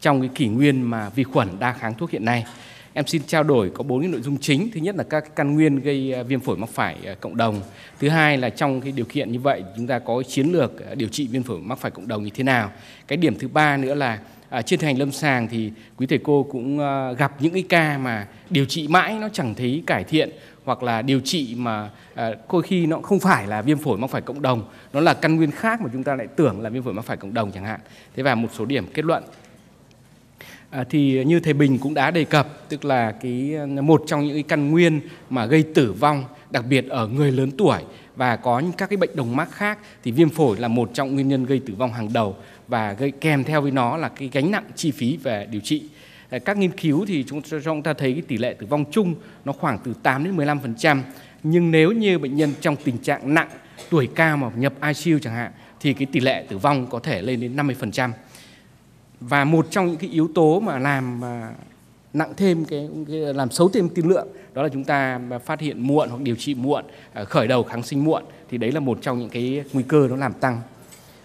trong cái kỷ nguyên mà vi khuẩn đa kháng thuốc hiện nay. Em xin trao đổi có bốn cái nội dung chính. Thứ nhất là các căn nguyên gây à, viêm phổi mắc phải à, cộng đồng. Thứ hai là trong cái điều kiện như vậy chúng ta có chiến lược à, điều trị viêm phổi mắc phải cộng đồng như thế nào. Cái điểm thứ ba nữa là à, trên hành lâm sàng thì quý thầy cô cũng à, gặp những cái ca mà điều trị mãi nó chẳng thấy cải thiện hoặc là điều trị mà à, đôi khi nó không phải là viêm phổi mắc phải cộng đồng nó là căn nguyên khác mà chúng ta lại tưởng là viêm phổi mắc phải cộng đồng chẳng hạn thế và một số điểm kết luận À, thì như thầy Bình cũng đã đề cập, tức là cái à, một trong những cái căn nguyên mà gây tử vong đặc biệt ở người lớn tuổi và có những các cái bệnh đồng mắc khác thì viêm phổi là một trong nguyên nhân gây tử vong hàng đầu và gây kèm theo với nó là cái gánh nặng chi phí về điều trị. À, các nghiên cứu thì chúng, chúng ta thấy cái tỷ lệ tử vong chung nó khoảng từ 8 đến 15%, nhưng nếu như bệnh nhân trong tình trạng nặng, tuổi cao mà nhập ICU chẳng hạn thì cái tỷ lệ tử vong có thể lên đến 50% và một trong những cái yếu tố mà làm mà nặng thêm cái, làm xấu thêm tiên lượng đó là chúng ta phát hiện muộn hoặc điều trị muộn à, khởi đầu kháng sinh muộn thì đấy là một trong những cái nguy cơ nó làm tăng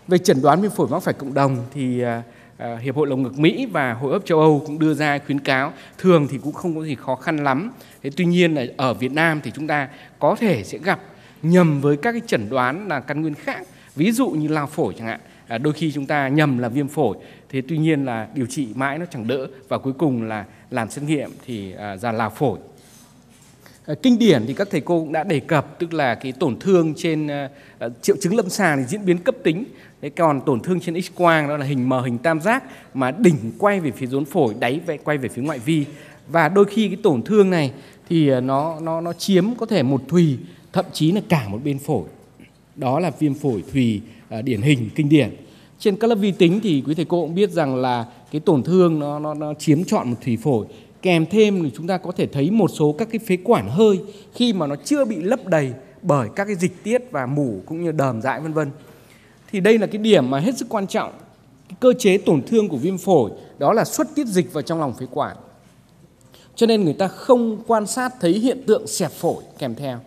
về chẩn đoán viêm phổi mắc phải cộng đồng thì à, à, Hiệp hội lồng ngực Mỹ và Hội ấp châu Âu cũng đưa ra khuyến cáo thường thì cũng không có gì khó khăn lắm. Thế tuy nhiên là ở Việt Nam thì chúng ta có thể sẽ gặp nhầm với các cái chẩn đoán là căn nguyên khác, ví dụ như lao phổi chẳng hạn. đôi khi chúng ta nhầm là viêm phổi thế tuy nhiên là điều trị mãi nó chẳng đỡ và cuối cùng là làm xét nghiệm thì à, ra là phổi à, kinh điển thì các thầy cô cũng đã đề cập tức là cái tổn thương trên à, à, triệu chứng lâm sàng thì diễn biến cấp tính thế còn tổn thương trên x quang đó là hình mờ hình tam giác mà đỉnh quay về phía rốn phổi đáy quay về phía ngoại vi và đôi khi cái tổn thương này thì nó nó nó chiếm có thể một thùy thậm chí là cả một bên phổi đó là viêm phổi thùy điển hình kinh điển trên các lớp vi tính thì quý thầy cô cũng biết rằng là cái tổn thương nó nó, nó chiếm trọn một thủy phổi kèm thêm thì chúng ta có thể thấy một số các cái phế quản hơi khi mà nó chưa bị lấp đầy bởi các cái dịch tiết và mủ cũng như đờm dãi vân vân thì đây là cái điểm mà hết sức quan trọng cái cơ chế tổn thương của viêm phổi đó là xuất tiết dịch vào trong lòng phế quản cho nên người ta không quan sát thấy hiện tượng xẹp phổi kèm theo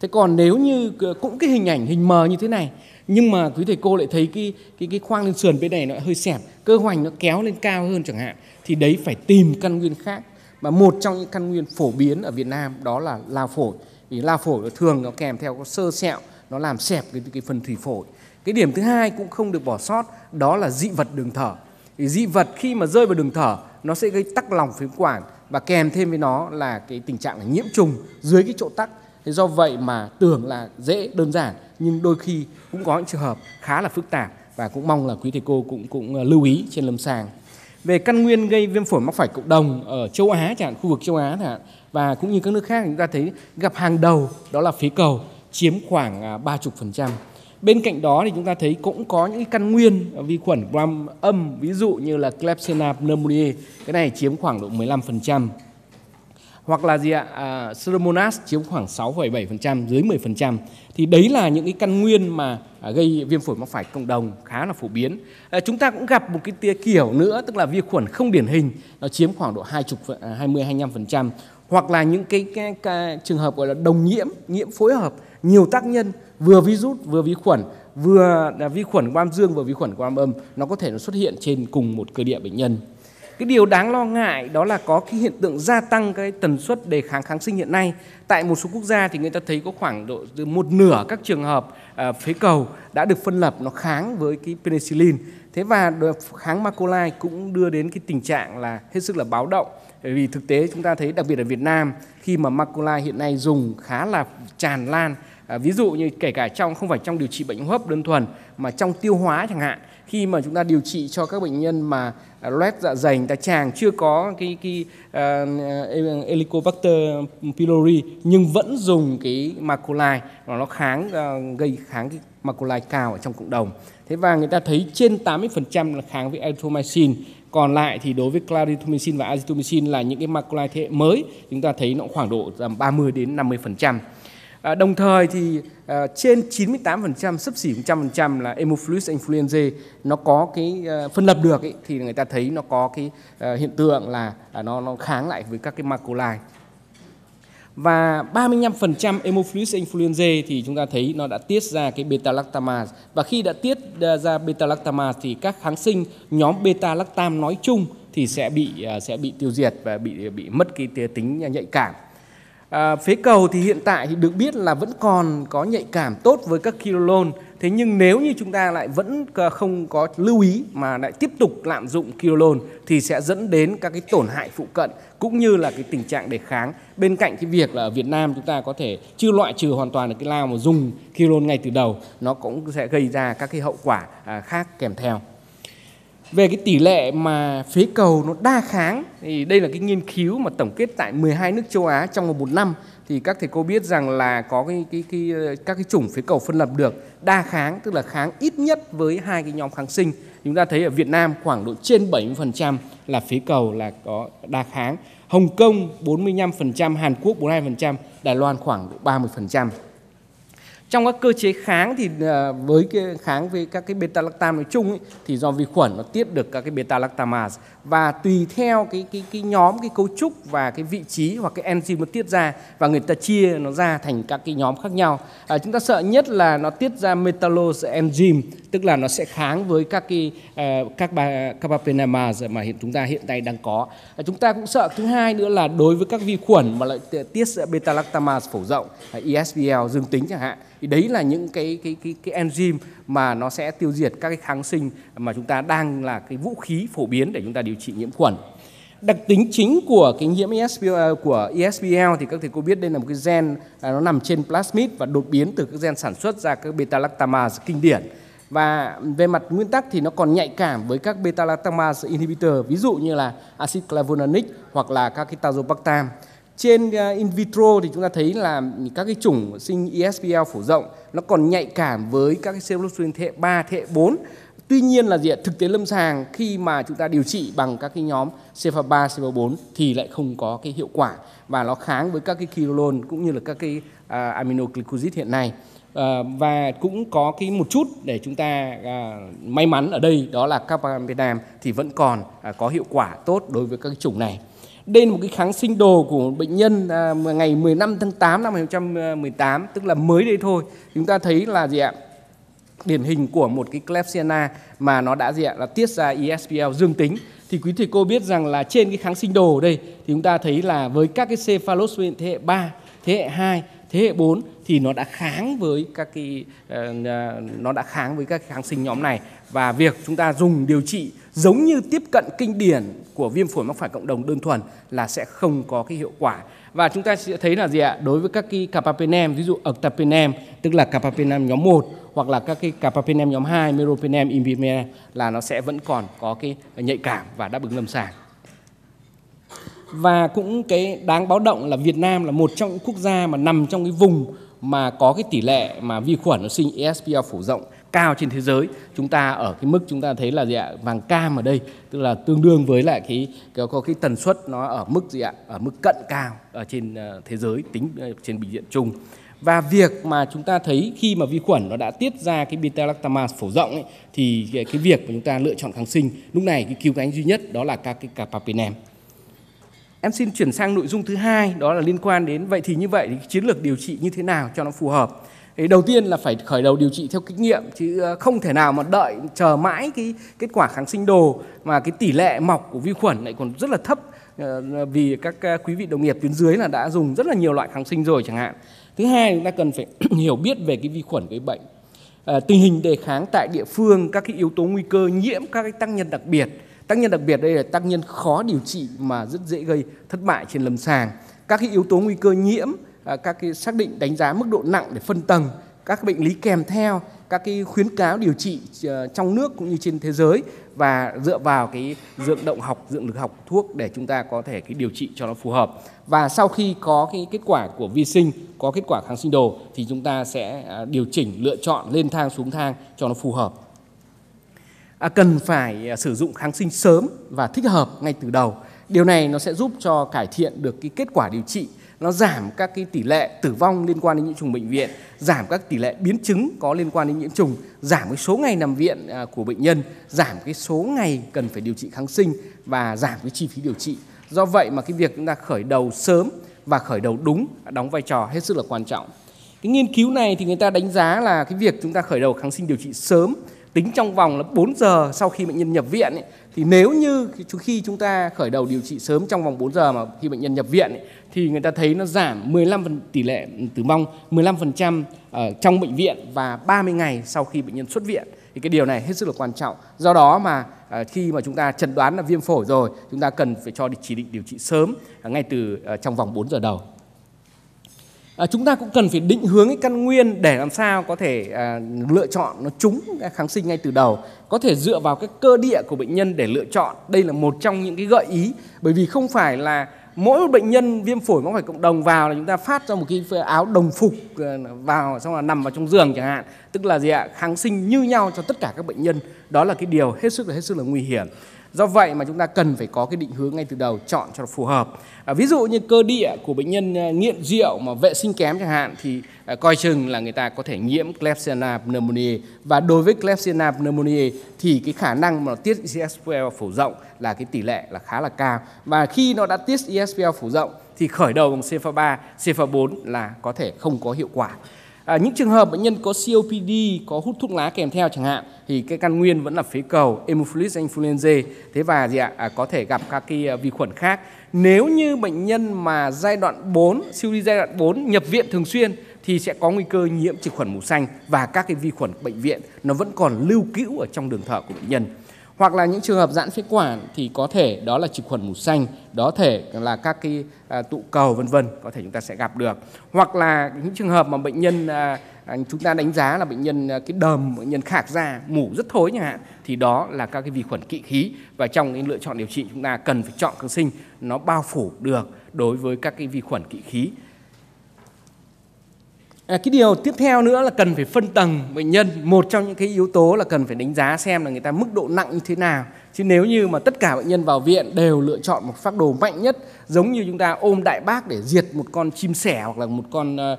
thế còn nếu như ờ, cũng cái hình ảnh hình mờ như thế này nhưng mà quý thầy cô lại thấy cái cái cái khoang lên sườn bên này nó hơi xẹp cơ hoành nó kéo lên cao hơn chẳng hạn thì đấy phải tìm căn nguyên khác và một trong những căn nguyên phổ biến ở Việt Nam đó là lao phổi vì lao phổi nó thường nó kèm theo có sơ sẹo nó làm xẹp cái, cái phần thủy phổi cái điểm thứ hai cũng không được bỏ sót đó là dị vật đường thở thì dị vật khi mà rơi vào đường thở nó sẽ gây tắc lòng phế quản và kèm thêm với nó là cái tình trạng là nhiễm trùng dưới cái chỗ tắc thế do vậy mà tưởng là dễ đơn giản nhưng đôi khi cũng có những trường hợp khá là phức tạp và cũng mong là quý thầy cô cũng cũng ờ, lưu ý trên lâm sàng về căn nguyên gây viêm phổi mắc phải cộng đồng ở châu Á chẳng khu vực châu Á chẳng và cũng như các nước khác chúng ta thấy gặp hàng đầu đó là phế cầu chiếm khoảng 30%. À, Bên cạnh đó thì chúng ta thấy cũng có những căn nguyên vi khuẩn gram âm ví dụ như là Klebsiella pneumoniae cái này chiếm khoảng độ 15% hoặc là gì ạ à, Pseudomonas chiếm khoảng 6,7% dưới 10% thì đấy là những cái căn nguyên mà à, gây viêm phổi mắc phải cộng đồng khá là phổ biến à, chúng ta cũng gặp một cái tia kiểu nữa tức là vi khuẩn không điển hình nó chiếm khoảng độ 20 20 25% hoặc là những cái, cái, cái trường hợp gọi là đồng nhiễm nhiễm phối hợp nhiều tác nhân vừa virus vừa vi khuẩn vừa là vi khuẩn gram dương vừa vi khuẩn gram âm nó có thể nó xuất hiện trên cùng một cơ địa bệnh nhân cái điều đáng lo ngại đó là có cái hiện tượng gia tăng cái tần suất đề kháng kháng sinh hiện nay. Tại một số quốc gia thì người ta thấy có khoảng độ từ một nửa các trường hợp uh, phế cầu đã được phân lập nó kháng với cái penicillin. Thế và kháng macrolide cũng đưa đến cái tình trạng là hết sức là báo động. Bởi vì thực tế chúng ta thấy đặc biệt ở Việt Nam khi mà macrolide hiện nay dùng khá là tràn lan À, ví dụ như kể cả trong không phải trong điều trị bệnh hô hấp đơn thuần mà trong tiêu hóa chẳng hạn khi mà chúng ta điều trị cho các bệnh nhân mà à, loét dạ dày người ta tràng chưa có cái cái uh, Helicobacter pylori nhưng vẫn dùng cái macrolide mà nó kháng uh, gây kháng cái macrolide cao ở trong cộng đồng. Thế và người ta thấy trên 80% là kháng với erythromycin, còn lại thì đối với clarithromycin và azithromycin là những cái macrolide thế hệ mới, chúng ta thấy nó khoảng độ tầm 30 đến 50%. À, đồng thời thì à, trên 98% sấp xỉ 100% là Haemophilus influenzae nó có cái à, phân lập được ấy, thì người ta thấy nó có cái hiện tượng là nó nó kháng lại với các cái macrolide. Và 35% Haemophilus influenzae thì chúng ta thấy nó đã tiết ra cái beta lactamase và khi đã tiết ra beta lactamase thì các kháng sinh nhóm beta lactam nói chung thì sẽ bị sẽ bị tiêu diệt và bị bị mất cái tính nhạy cảm À, phế cầu thì hiện tại thì được biết là vẫn còn có nhạy cảm tốt với các kilolon. Thế nhưng nếu như chúng ta lại vẫn không có lưu ý mà lại tiếp tục lạm dụng kilolon thì sẽ dẫn đến các cái tổn hại phụ cận cũng như là cái tình trạng đề kháng. Bên cạnh cái việc là ở Việt Nam chúng ta có thể chưa loại trừ hoàn toàn được cái lao mà dùng kilolon ngay từ đầu, nó cũng sẽ gây ra các cái hậu quả à, khác kèm theo về cái tỷ lệ mà phế cầu nó đa kháng thì đây là cái nghiên cứu mà tổng kết tại 12 nước châu Á trong một năm thì các thầy cô biết rằng là có cái, cái, cái các cái chủng phế cầu phân lập được đa kháng tức là kháng ít nhất với hai cái nhóm kháng sinh chúng ta thấy ở Việt Nam khoảng độ trên 70% là phế cầu là có đa kháng Hồng Kông 45% Hàn Quốc 42% Đài Loan khoảng độ 30% trong các cơ chế kháng thì à, với cái kháng với các cái beta lactam nói chung ấy, thì do vi khuẩn nó tiết được các cái beta lactamase và tùy theo cái cái cái nhóm cái cấu trúc và cái vị trí hoặc cái enzyme nó tiết ra và người ta chia nó ra thành các cái nhóm khác nhau à, chúng ta sợ nhất là nó tiết ra metalose enzyme tức là nó sẽ kháng với các cái uh, các bà, carbapenemase mà hiện chúng ta hiện nay đang có à, chúng ta cũng sợ thứ hai nữa là đối với các vi khuẩn mà lại tiết beta lactamase phổ rộng à, ESBL dương tính chẳng hạn thì đấy là những cái cái cái cái enzyme mà nó sẽ tiêu diệt các cái kháng sinh mà chúng ta đang là cái vũ khí phổ biến để chúng ta điều trị nhiễm khuẩn đặc tính chính của cái nhiễm ESBL, ờ, của ESBL thì các thầy cô biết đây là một cái gen à, nó nằm trên plasmid và đột biến từ các gen sản xuất ra các beta lactamase kinh điển và về mặt nguyên tắc thì nó còn nhạy cảm với các beta lactamase inhibitor ví dụ như là acid clavulanic hoặc là các cái tazobactam trên à, in vitro thì chúng ta thấy là các cái chủng sinh ESBL phổ rộng nó còn nhạy cảm với các cái cephalosporin thế hệ 3, thế hệ 4. Tuy nhiên là gì ạ? Thực tế lâm sàng khi mà chúng ta điều trị bằng các cái nhóm cepha 3, cepha 4 thì lại không có cái hiệu quả và nó kháng với các cái kirolone cũng như là các cái uh, aminoglycosid hiện nay. Uh, và cũng có cái một chút để chúng ta uh, may mắn ở đây đó là các carbapenem thì vẫn còn uh, có hiệu quả tốt đối với các cái chủng này đây là một cái kháng sinh đồ của một bệnh nhân à, ngày 15 tháng 8 năm 2018 tức là mới đây thôi chúng ta thấy là gì ạ điển hình của một cái Klebsiella mà nó đã gì ạ là tiết ra ESBL dương tính thì quý thầy cô biết rằng là trên cái kháng sinh đồ ở đây thì chúng ta thấy là với các cái cephalosporin thế hệ 3, thế hệ 2, thế hệ 4 thì nó đã kháng với các cái ờ, à, nó đã kháng với các kháng sinh nhóm này và việc chúng ta dùng điều trị giống như tiếp cận kinh điển của viêm phổi mắc phải cộng đồng đơn thuần là sẽ không có cái hiệu quả và chúng ta sẽ thấy là gì ạ đối với các cái carbapenem ví dụ ertapenem tức là carbapenem nhóm 1 hoặc là các cái carbapenem nhóm 2 meropenem imipenem là nó sẽ vẫn còn có cái nhạy cảm và đáp ứng lâm sàng và cũng cái đáng báo động là Việt Nam là một trong những quốc gia mà nằm trong cái vùng mà có cái tỷ lệ mà vi khuẩn nó sinh ESPL phổ rộng cao trên thế giới chúng ta ở cái mức chúng ta thấy là gì ạ vàng cam ở đây tức là tương đương với lại cái có, cái tần suất nó ở mức gì ạ ở mức cận cao ở trên ờ, thế giới tính ờ, trên bình diện chung và việc mà chúng ta thấy khi mà vi khuẩn nó đã tiết ra cái beta lactamase phổ rộng ấy, thì cái, cái việc mà chúng ta lựa chọn kháng sinh lúc này cái cứu cánh duy nhất đó là các cái carbapenem Em xin chuyển sang nội dung thứ hai đó là liên quan đến vậy thì như vậy thì chiến lược điều trị như thế nào cho nó phù hợp thì đầu tiên là phải khởi đầu điều trị theo kinh nghiệm chứ ờ, không thể nào mà đợi chờ mãi cái kết quả kháng sinh đồ mà cái tỷ lệ mọc của vi khuẩn lại còn rất là thấp ờ, ờ, vì các quý vị đồng nghiệp tuyến dưới là đã dùng rất là nhiều loại kháng sinh rồi chẳng hạn thứ hai chúng ta cần phải hiểu biết về cái vi khuẩn gây bệnh à, tình hình đề kháng tại địa phương các cái yếu tố nguy cơ nhiễm các cái tác nhân đặc biệt tác nhân đặc biệt đây là tác nhân khó điều trị mà rất dễ gây thất bại trên lâm sàng các cái yếu tố nguy cơ nhiễm Ờ, các cái xác định đánh giá mức độ nặng để phân tầng các bệnh lý kèm theo các cái khuyến cáo điều trị ờ, trong nước cũng như trên thế giới và dựa vào cái dưỡng động học dưỡng lực học thuốc để chúng ta có thể cái điều trị cho nó phù hợp và sau khi có cái kết quả của vi sinh có kết quả kháng sinh đồ thì chúng ta sẽ à, điều chỉnh lựa chọn lên thang xuống thang cho nó phù hợp à, cần phải à, sử dụng kháng sinh sớm và thích hợp ngay từ đầu điều này nó sẽ giúp cho cải thiện được cái kết quả điều trị nó giảm các cái tỷ lệ tử vong liên quan đến nhiễm trùng bệnh viện, giảm các tỷ lệ biến chứng có liên quan đến nhiễm trùng, giảm cái số ngày nằm viện à, của bệnh nhân, giảm cái số ngày cần phải điều trị kháng sinh và giảm cái chi phí điều trị. Do vậy mà cái việc chúng ta khởi đầu sớm và khởi đầu đúng đóng vai trò hết sức là quan trọng. Cái nghiên cứu này thì người ta đánh giá là cái việc chúng ta khởi đầu kháng sinh điều trị sớm tính trong vòng là 4 giờ sau khi bệnh nhân nhập viện ấy, thì nếu như khi chúng ta khởi đầu điều trị sớm trong vòng 4 giờ mà khi bệnh nhân nhập viện ấy, thì người ta thấy nó giảm 15 phần, tỷ lệ tử vong 15% ở trong bệnh viện và 30 ngày sau khi bệnh nhân xuất viện thì cái điều này hết sức là quan trọng. Do đó mà ờ, khi mà chúng ta chẩn đoán là viêm phổi rồi, chúng ta cần phải cho chỉ định điều trị sớm ờ, ngay từ ờ, trong vòng 4 giờ đầu à, chúng ta cũng cần phải định hướng cái căn nguyên để làm sao có thể à, lựa chọn nó trúng kháng sinh ngay từ đầu có thể dựa vào cái cơ địa của bệnh nhân để lựa chọn đây là một trong những cái gợi ý bởi vì không phải là mỗi một bệnh nhân viêm phổi mắc phải cộng đồng vào là chúng ta phát ra một cái áo đồng phục à, vào xong là nằm vào trong giường chẳng hạn tức là gì ạ kháng sinh như nhau cho tất cả các bệnh nhân đó là cái điều hết sức là hết sức là nguy hiểm Do vậy mà chúng ta cần phải có cái định hướng ngay từ đầu chọn cho phù hợp. À, ví dụ như cơ địa của bệnh nhân à, nghiện rượu mà vệ sinh kém chẳng hạn thì à, coi chừng là người ta có thể nhiễm Klebsiella pneumoniae và đối với Klebsiella pneumoniae thì cái khả năng mà nó tiết ESBL phổ rộng là cái tỷ lệ là khá là cao và khi nó đã tiết ESBL phổ rộng thì khởi đầu bằng CFA 3, CFA 4 là có thể không có hiệu quả. À, những trường hợp bệnh nhân có COPD, có hút thuốc lá kèm theo chẳng hạn thì cái căn nguyên vẫn là phế cầu Haemophilus influenzae. Thế và gì ạ? À, có thể gặp các cái à, vi khuẩn khác. Nếu như bệnh nhân mà giai đoạn 4, siêu đi giai đoạn 4 nhập viện thường xuyên thì sẽ có nguy cơ nhiễm trực khuẩn mù xanh và các cái vi khuẩn bệnh viện nó vẫn còn lưu cữu ở trong đường thở của bệnh nhân hoặc là những trường hợp giãn phế quản thì có thể đó là trực khuẩn mù xanh đó thể là các cái à, tụ cầu vân vân có thể chúng ta sẽ gặp được hoặc là những trường hợp mà bệnh nhân à, à, chúng ta đánh giá là bệnh nhân cái đờm bệnh nhân khạc ra mủ rất thối chẳng hạn thì đó là các cái vi khuẩn kỵ khí và trong cái lựa chọn điều trị chúng ta cần phải chọn kháng sinh nó bao phủ được đối với các cái vi khuẩn kỵ khí À, cái điều tiếp theo nữa là cần phải phân tầng bệnh nhân. Một trong những cái yếu tố là cần phải đánh giá xem là người ta mức độ nặng như thế nào. Chứ nếu như mà tất cả bệnh nhân vào viện đều lựa chọn một phác đồ mạnh nhất giống như chúng ta ôm đại bác để diệt một con chim sẻ hoặc là một con uh,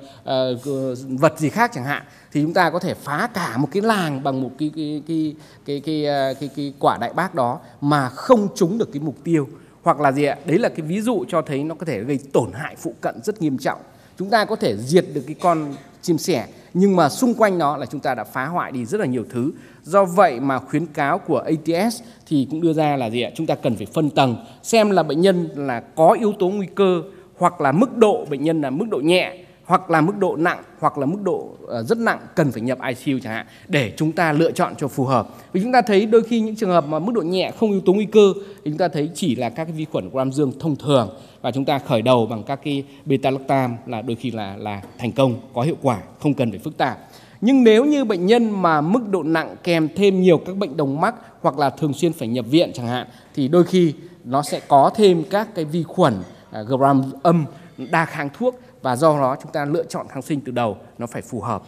uh, vật gì khác chẳng hạn thì chúng ta có thể phá cả một cái làng bằng một cái cái cái cái cái, cái, ờ, cái, cái quả đại bác đó mà không trúng được cái mục tiêu hoặc là gì ạ? Đấy là cái ví dụ cho thấy nó có thể gây tổn hại phụ cận rất nghiêm trọng chúng ta có thể diệt được cái con chim sẻ nhưng mà xung quanh nó là chúng ta đã phá hoại đi rất là nhiều thứ do vậy mà khuyến cáo của ATS thì cũng đưa ra là gì ạ chúng ta cần phải phân tầng xem là bệnh nhân là có yếu tố nguy cơ hoặc là mức độ bệnh nhân là mức độ nhẹ hoặc là mức độ nặng hoặc là mức độ ờ, rất nặng cần phải nhập ICU chẳng hạn để chúng ta lựa chọn cho phù hợp. Vì chúng ta thấy đôi khi những trường hợp mà mức độ nhẹ không yếu tố nguy cơ thì chúng ta thấy chỉ là các cái vi khuẩn gram dương thông thường và chúng ta khởi đầu bằng các cái beta lactam là đôi khi là là thành công, có hiệu quả, không cần phải phức tạp. Nhưng nếu như bệnh nhân mà mức độ nặng kèm thêm nhiều các bệnh đồng mắc hoặc là thường xuyên phải nhập viện chẳng hạn thì đôi khi nó sẽ có thêm các cái vi khuẩn à, gram âm đa kháng thuốc và do đó chúng ta lựa chọn kháng sinh từ đầu nó phải phù hợp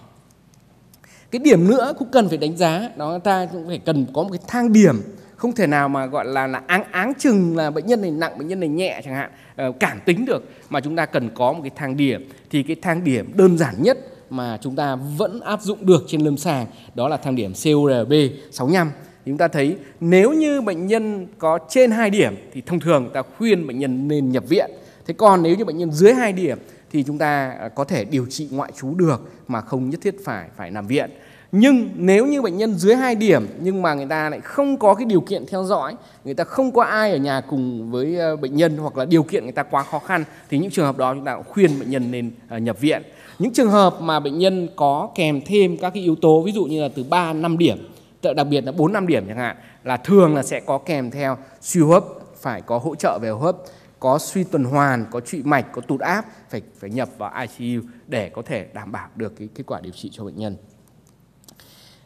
cái điểm nữa cũng cần phải đánh giá đó ta cũng phải cần có một cái thang điểm không thể nào mà gọi là là áng áng chừng là bệnh nhân này nặng bệnh nhân này nhẹ chẳng hạn ờ, cảm tính được mà chúng ta cần có một cái thang điểm thì cái thang điểm đơn giản nhất mà chúng ta vẫn áp dụng được trên lâm sàng đó là thang điểm CORB 65 chúng ta thấy nếu như bệnh nhân có trên 2 điểm thì thông thường ta khuyên bệnh nhân nên nhập viện thế còn nếu như bệnh nhân dưới 2 điểm thì chúng ta à, có thể điều trị ngoại trú được mà không nhất thiết phải phải nằm viện. Nhưng nếu như bệnh nhân dưới 2 điểm nhưng mà người ta lại không có cái điều kiện theo dõi, người ta không có ai ở nhà cùng với ờ, bệnh nhân hoặc là điều kiện người ta quá khó khăn thì những trường hợp đó chúng ta cũng khuyên bệnh nhân nên ờ, nhập viện. Những trường hợp mà bệnh nhân có kèm thêm các cái yếu tố ví dụ như là từ 3 5 điểm, đặc biệt là 4 5 điểm chẳng hạn là thường là sẽ có kèm theo suy hô hấp phải có hỗ trợ về hô hấp có suy tuần hoàn, có trụy mạch, có tụt áp phải phải nhập vào ICU để có thể đảm bảo được cái kết quả điều trị cho bệnh nhân.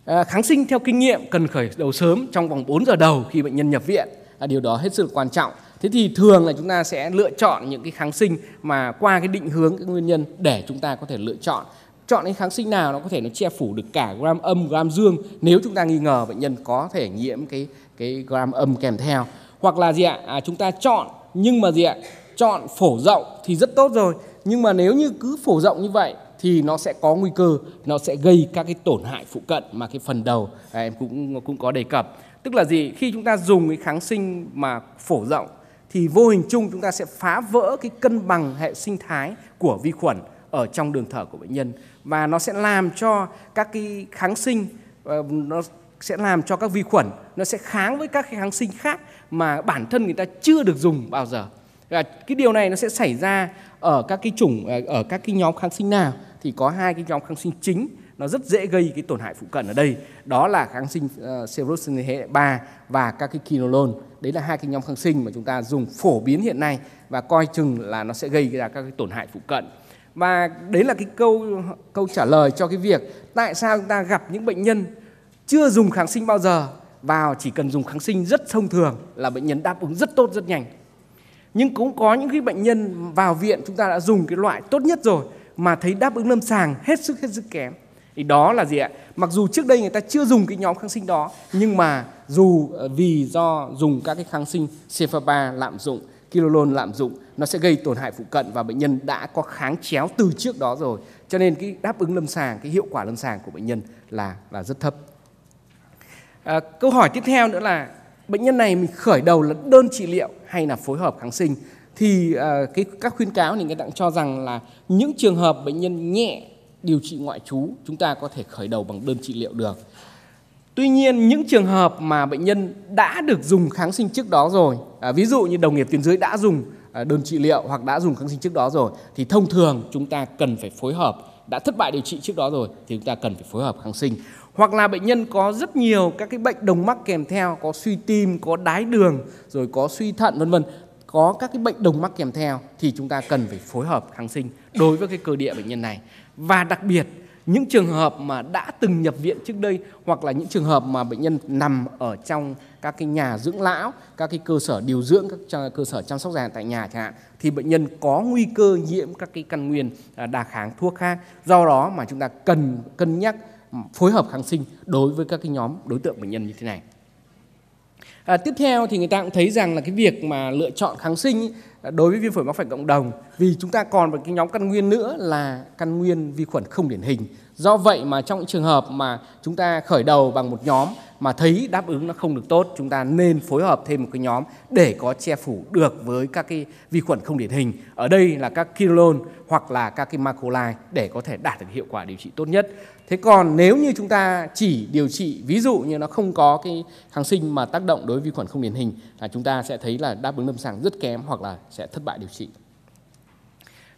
À, kháng sinh theo kinh nghiệm cần khởi đầu sớm trong vòng 4 giờ đầu khi bệnh nhân nhập viện. là điều đó hết sức quan trọng. Thế thì thường là chúng ta sẽ lựa chọn những cái kháng sinh mà qua cái định hướng cái nguyên nhân để chúng ta có thể lựa chọn chọn cái kháng sinh nào nó có thể nó che phủ được cả gram âm gram dương nếu chúng ta nghi ngờ bệnh nhân có thể nhiễm cái cái gram âm kèm theo hoặc là gì ạ à, chúng ta chọn nhưng mà gì ạ chọn phổ rộng thì rất tốt rồi nhưng mà nếu như cứ phổ rộng như vậy thì nó sẽ có nguy cơ nó sẽ gây các cái tổn hại phụ cận mà cái phần đầu em cũng cũng có đề cập tức là gì khi chúng ta dùng cái kháng sinh mà phổ rộng thì vô hình chung chúng ta sẽ phá vỡ cái cân bằng hệ sinh thái của vi khuẩn ở trong đường thở của bệnh nhân và nó sẽ làm cho các cái kháng sinh ờ, nó sẽ làm cho các vi khuẩn nó sẽ kháng với các kháng sinh khác mà bản thân người ta chưa được dùng bao giờ và cái điều này nó sẽ xảy ra ở các cái chủng ờ, ở các cái nhóm kháng sinh nào thì có hai cái nhóm kháng sinh chính nó rất dễ gây cái tổn hại phụ cận ở đây đó là kháng sinh uh, ờ, cerosin hệ 3 và các cái quinolone đấy là hai cái nhóm kháng sinh mà chúng ta dùng phổ biến hiện nay và coi chừng là nó sẽ gây ra các cái tổn hại phụ cận và đấy là cái câu câu trả lời cho cái việc tại sao chúng ta gặp những bệnh nhân chưa dùng kháng sinh bao giờ vào chỉ cần dùng kháng sinh rất thông thường là bệnh nhân đáp ứng rất tốt rất nhanh nhưng cũng có những cái bệnh nhân vào viện chúng ta đã dùng cái loại tốt nhất rồi mà thấy đáp ứng lâm sàng hết sức hết sức kém thì đó là gì ạ mặc dù trước đây người ta chưa dùng cái nhóm kháng sinh đó nhưng mà dù ờ, vì do dùng các cái kháng sinh cephaba lạm dụng kilolon lạm dụng nó sẽ gây tổn hại phụ cận và bệnh nhân đã có kháng chéo từ trước đó rồi cho nên cái đáp ứng lâm sàng cái hiệu quả lâm sàng của bệnh nhân là là rất thấp À, câu hỏi tiếp theo nữa là bệnh nhân này mình khởi đầu là đơn trị liệu hay là phối hợp kháng sinh thì à, cái các khuyến cáo thì người ta cho rằng là những trường hợp bệnh nhân nhẹ điều trị ngoại trú chúng ta có thể khởi đầu bằng đơn trị liệu được. Tuy nhiên những trường hợp mà bệnh nhân đã được dùng kháng sinh trước đó rồi, à, ví dụ như đồng nghiệp tuyến dưới đã dùng à, đơn trị liệu hoặc đã dùng kháng sinh trước đó rồi thì thông thường chúng ta cần phải phối hợp đã thất bại điều trị trước đó rồi thì chúng ta cần phải phối hợp kháng sinh hoặc là bệnh nhân có rất nhiều các cái bệnh đồng mắc kèm theo có suy tim có đái đường rồi có suy thận vân vân có các cái bệnh đồng mắc kèm theo thì chúng ta cần phải phối hợp kháng sinh đối với cái cơ địa bệnh nhân này và đặc biệt những trường hợp mà đã từng nhập viện trước đây hoặc là những trường hợp mà bệnh nhân nằm ở trong các cái nhà dưỡng lão, các cái cơ sở điều dưỡng, các cơ sở chăm sóc già tại nhà chẳng hạn thì bệnh nhân có nguy cơ nhiễm các cái căn nguyên à, đa kháng thuốc khác. Do đó mà chúng ta cần cân nhắc phối hợp kháng sinh đối với các cái nhóm đối tượng bệnh nhân như thế này. À, tiếp theo thì người ta cũng thấy rằng là cái việc mà lựa chọn kháng sinh đối với viêm phổi mắc phải cộng đồng vì chúng ta còn một cái nhóm căn nguyên nữa là căn nguyên vi khuẩn không điển hình. Do vậy mà trong những trường hợp mà chúng ta khởi đầu bằng một nhóm mà thấy đáp ứng nó không được tốt chúng ta nên phối hợp thêm một cái nhóm để có che phủ được với các cái vi khuẩn không điển hình ở đây là các kilon hoặc là các cái macrolide để có thể đạt được hiệu quả điều trị tốt nhất thế còn nếu như chúng ta chỉ điều trị ví dụ như nó không có cái kháng sinh mà tác động đối với vi khuẩn không điển hình là chúng ta sẽ thấy là đáp ứng lâm sàng rất kém hoặc là sẽ thất bại điều trị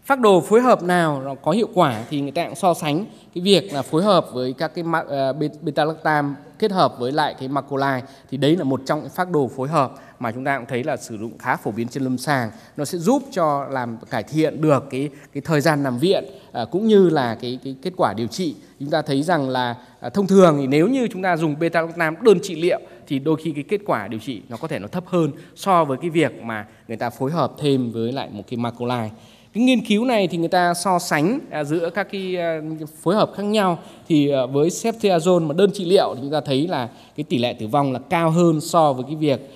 phác đồ phối hợp nào nó có hiệu quả thì người ta cũng so sánh cái việc là phối hợp với các cái uh, ờ, beta lactam kết hợp với lại cái macrolide thì đấy là một trong những phác đồ phối hợp mà chúng ta cũng thấy là sử dụng khá phổ biến trên lâm sàng nó sẽ giúp cho làm cải thiện được cái cái thời gian nằm viện à, cũng như là cái cái kết quả điều trị chúng ta thấy rằng là à, thông thường thì nếu như chúng ta dùng beta lactam đơn trị liệu thì đôi khi cái kết quả điều trị nó có thể nó thấp hơn so với cái việc mà người ta phối hợp thêm với lại một cái macrolide cái nghiên cứu này thì người ta so sánh à, giữa các cái à, phối hợp khác nhau thì à, với ceftriaxone mà đơn trị liệu thì chúng ta thấy là cái tỷ lệ tử vong là cao hơn so với cái việc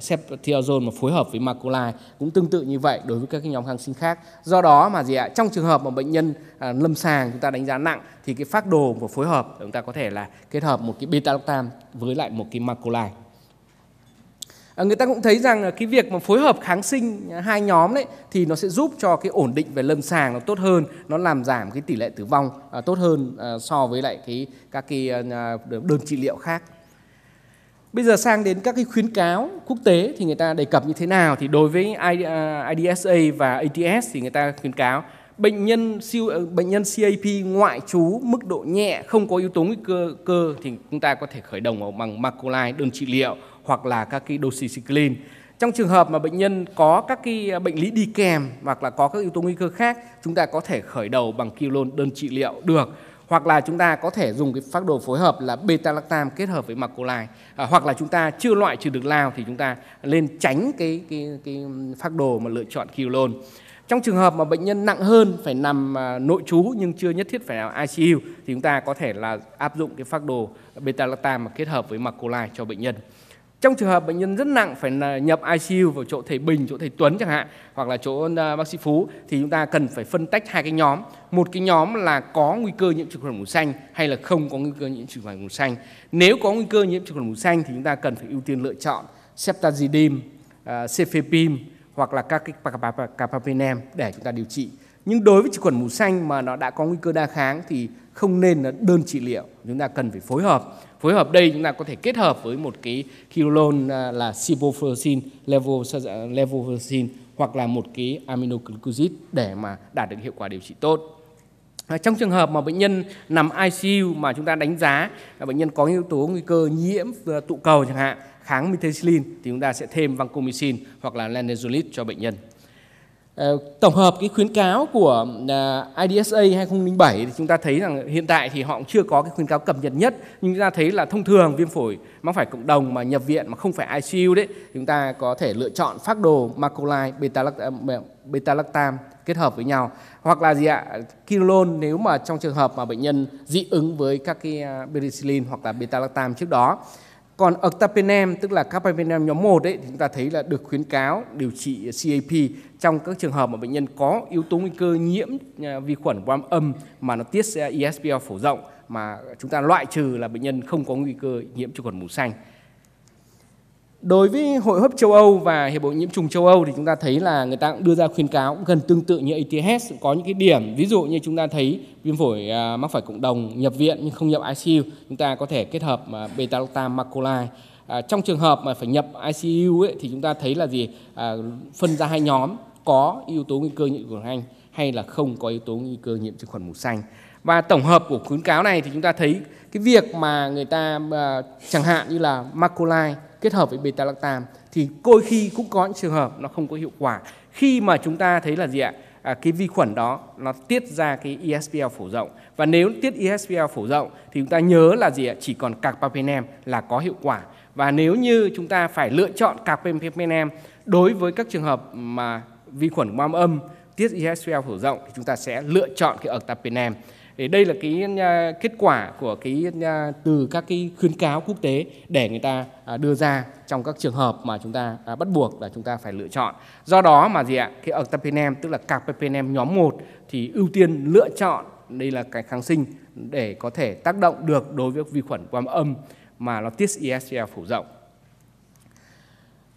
ceftriaxone mà phối hợp với macrolide cũng tương tự như vậy đối với các cái nhóm kháng sinh khác do đó mà gì ạ trong trường hợp mà bệnh nhân lâm sàng chúng ta đánh giá nặng thì cái phác đồ của phối hợp chúng ta có thể là kết hợp một cái beta lactam với lại một cái macrolide Ờ, người ta cũng thấy rằng cái việc mà phối hợp kháng sinh à, hai nhóm đấy thì nó sẽ giúp cho cái ổn định về lâm sàng nó tốt hơn nó làm giảm cái tỷ lệ tử vong à, tốt hơn à, so với lại cái các cái đơn trị liệu khác Bây giờ sang đến các cái khuyến cáo quốc tế thì người ta đề cập như thế nào thì đối với IDSA và ATS thì người ta khuyến cáo bệnh nhân siêu ờ, bệnh nhân CAP ngoại trú mức độ nhẹ không có yếu tố nguy cơ cơ thì chúng ta có thể khởi động bằng macrolide đơn trị liệu hoặc là các cái doxycycline. Trong trường hợp mà bệnh nhân có các cái à, bệnh lý đi kèm hoặc là có các yếu tố nguy cơ khác, chúng ta có thể khởi đầu bằng kilon đơn trị liệu được hoặc là chúng ta có thể dùng cái phác đồ phối hợp là beta lactam kết hợp với macrolide à, hoặc là chúng ta chưa loại trừ được lao thì chúng ta nên tránh cái cái cái phác đồ mà lựa chọn kilon trong trường hợp mà bệnh nhân nặng hơn phải nằm à, nội trú nhưng chưa nhất thiết phải là ICU thì chúng ta có thể là áp dụng cái phác đồ beta lactam kết hợp với macrolide cho bệnh nhân trong trường hợp bệnh nhân rất nặng phải nhập ICU vào chỗ thầy Bình, chỗ thầy Tuấn chẳng hạn hoặc là chỗ ờ, bác sĩ Phú thì chúng ta cần phải phân tách hai cái nhóm. Một cái nhóm là có nguy cơ nhiễm trùng khuẩn mù xanh hay là không có nguy cơ nhiễm trùng khuẩn mù xanh. Nếu có nguy cơ nhiễm trùng khuẩn mù xanh thì chúng ta cần phải ưu tiên lựa chọn ceftazidime, ờ, cefepim hoặc là các cái carbapenem để chúng ta điều trị. Nhưng đối với vi khuẩn mù xanh mà nó đã có nguy cơ đa kháng thì không nên là đơn trị liệu, chúng ta cần phải phối hợp phối hợp đây chúng ta có thể kết hợp với một cái kirolon à, là ciprofloxacin dạ, levofloxin hoặc là một cái aminoglycosid để mà đạt được hiệu quả điều trị tốt à, trong trường hợp mà bệnh nhân nằm ICU mà chúng ta đánh giá là bệnh nhân có yếu tố nguy cơ nhiễm à, tụ cầu chẳng hạn kháng methicillin thì chúng ta sẽ thêm vancomycin hoặc là lanezolid cho bệnh nhân Ờ, tổng hợp cái khuyến cáo của à, IDSA 2007 thì chúng ta thấy rằng hiện tại thì họ cũng chưa có cái khuyến cáo cập nhật nhất nhưng chúng ta thấy là thông thường viêm phổi mắc phải cộng đồng mà nhập viện mà không phải ICU đấy chúng ta có thể lựa chọn phác đồ macrolide beta à, lactam kết hợp với nhau hoặc là gì ạ kinolon nếu mà trong trường hợp mà bệnh nhân dị ứng với các cái à, penicillin hoặc là beta lactam trước đó còn Octapenem tức là carbapenem nhóm 1 đấy thì chúng ta thấy là được khuyến cáo điều trị CAP trong các trường hợp mà bệnh nhân có yếu tố nguy cơ nhiễm à, vi khuẩn gram âm mà nó tiết ESBL phổ rộng mà chúng ta loại trừ là bệnh nhân không có nguy cơ nhiễm trùng khuẩn mù xanh. Đối với Hội hấp châu Âu và Hiệp hội nhiễm trùng châu Âu thì chúng ta thấy là người ta cũng đưa ra khuyến cáo gần tương tự như ATS có những cái điểm ví dụ như chúng ta thấy viêm phổi à, mắc phải cộng đồng nhập viện nhưng không nhập ICU chúng ta có thể kết hợp à, beta lactam macrolide À, trong trường hợp mà phải nhập ICU ấy, thì chúng ta thấy là gì à, phân ra hai nhóm có yếu tố nguy cơ nhiễm khuẩn anh hay là không có yếu tố nguy cơ nhiễm trùng khuẩn mù xanh và tổng hợp của khuyến cáo này thì chúng ta thấy cái việc mà người ta à, chẳng hạn như là macrolide kết hợp với beta lactam thì đôi khi cũng có những trường hợp nó không có hiệu quả khi mà chúng ta thấy là gì ạ à, cái vi khuẩn đó nó tiết ra cái ESBL phổ rộng và nếu tiết ESBL phổ rộng thì chúng ta nhớ là gì ạ chỉ còn carbapenem là có hiệu quả và nếu như chúng ta phải lựa chọn carbapenem đối với các trường hợp mà vi khuẩn mam âm tiết ESBL phổ rộng thì chúng ta sẽ lựa chọn cái ertapenem thì đây là cái à, kết quả của cái à, từ các cái khuyến cáo quốc tế để người ta à, đưa ra trong các trường hợp mà chúng ta bắt buộc là chúng ta phải lựa chọn do đó mà gì ạ cái octapenem tức là carbapenem nhóm 1 thì ưu tiên lựa chọn đây là cái kháng sinh để có thể tác động được đối với vi khuẩn quam âm mà nó tiết ESGL phủ rộng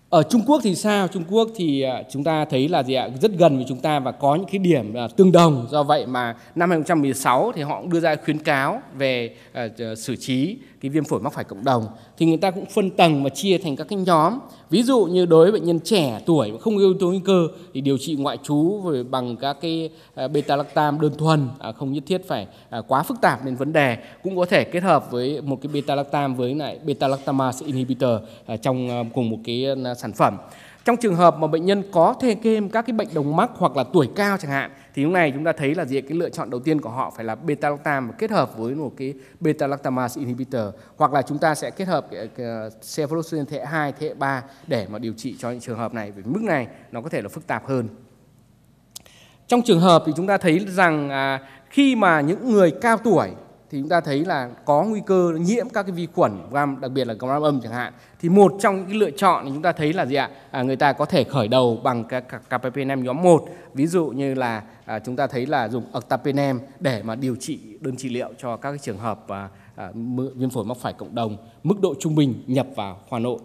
ở Trung Quốc thì sao? Trung Quốc thì à, chúng ta thấy là gì ạ? Rất gần với chúng ta và có những cái điểm à, tương đồng. Do vậy mà năm 2016 thì họ cũng đưa ra khuyến cáo về à, xử trí cái viêm phổi mắc phải cộng đồng thì người ta cũng phân tầng và chia thành các cái nhóm ví dụ như đối với bệnh nhân trẻ tuổi và không yếu tố nguy cơ thì điều trị ngoại trú bằng các cái à, beta lactam đơn thuần à, không nhất thiết phải à, quá phức tạp nên vấn đề cũng có thể kết hợp với một cái beta lactam với lại beta lactamase inhibitor trong cùng một cái sản phẩm trong trường hợp mà bệnh nhân có thê kêm các cái bệnh đồng mắc hoặc là tuổi cao chẳng hạn thì lúc này chúng ta thấy là gì cái lựa chọn đầu tiên của họ phải là beta lactam kết hợp với một cái beta lactamase inhibitor hoặc là chúng ta sẽ kết hợp ờ, ờ, cephalosporin thế hệ 2 thế hệ 3 để mà điều trị cho những trường hợp này vì mức này nó có thể là phức tạp hơn trong trường hợp thì chúng ta thấy rằng à, khi mà những người cao tuổi thì chúng ta thấy là có nguy cơ nhiễm các cái vi khuẩn gram đặc biệt là gram âm chẳng hạn thì một trong những cái lựa chọn thì chúng ta thấy là gì ạ à, người ta có thể khởi đầu bằng carbapenem nhóm 1 ví dụ như là à, chúng ta thấy là dùng octapenem để mà điều trị đơn trị liệu cho các cái trường hợp à, à, viêm phổi mắc phải cộng đồng mức độ trung bình nhập vào hòa nội